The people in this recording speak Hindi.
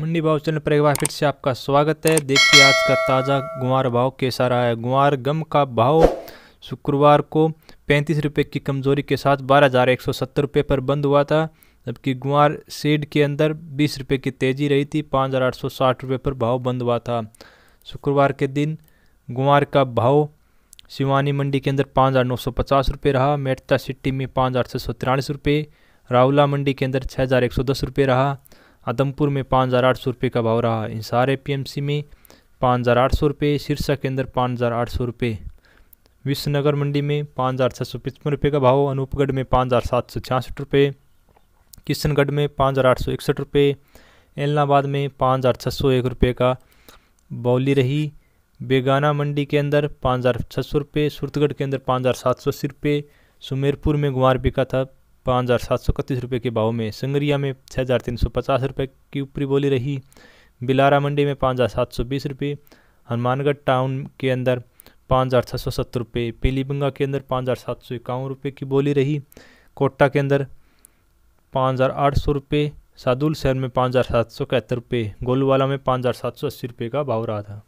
मंडी भाव चैनल पर एक बार फिर से आपका स्वागत है देखिए आज का ताज़ा गुआर भाव कैसा रहा है गुआर गम का भाव शुक्रवार को पैंतीस रुपये की कमजोरी के साथ बारह हज़ार एक सौ सत्तर रुपये पर बंद हुआ था जबकि गुआर सेड के अंदर बीस रुपये की तेज़ी रही थी पाँच हज़ार आठ सौ साठ रुपये पर भाव बंद हुआ था शुक्रवार के दिन गुआर का भाव शिवानी मंडी के अंदर पाँच हज़ार नौ सौ पचास रुपये रहा मेटता सिटी में पाँच हज़ार छः सौ तिरालीस रुपये रावला मंडी के अंदर छः हज़ार एक सौ दस रुपये रहा आदमपुर में पाँच हज़ार आठ सौ रुपये का भाव रहा इन सारे पीएमसी में पाँच हज़ार आठ सौ रुपये सिरसा के अंदर पाँच हज़ार आठ सौ रुपये विश्वनगर मंडी में पाँच हज़ार छः सौ पचपन रुपये का भाव अनूपगढ़ में पाँच हज़ार सात सौ छियासठ रुपये किशनगढ़ में पाँच हज़ार आठ सौ इकसठ रुपये एलनाबाद में पाँच हज़ार छः सौ एक रुपये का बौली रही बेगाना मंडी के अंदर पाँच हज़ार छः सौ रुपये सूरतगढ़ के अंदर पाँच हज़ार सात सौ अस्सी रुपये सुमेरपुर में गुआर बिका था पाँच हज़ार सात सौ रुपये के भाव में संगरिया में छः हज़ार तीन सौ पचास रुपये की ऊपरी बोली रही बिलारा मंडी में पाँच हज़ार सात सौ बीस रुपये हनुमानगढ़ टाउन के अंदर पाँच हज़ार छः सौ सत्तर रुपये पीलीबंगा के अंदर पाँच हज़ार सात सौ इक्यावन रुपये की बोली रही कोटा के अंदर पाँच हज़ार आठ सौ रुपये शहर में पाँच हज़ार सात सौ रुपये गोलवाला में पाँच हज़ार सात सौ अस्सी रुपये का भाव रहा था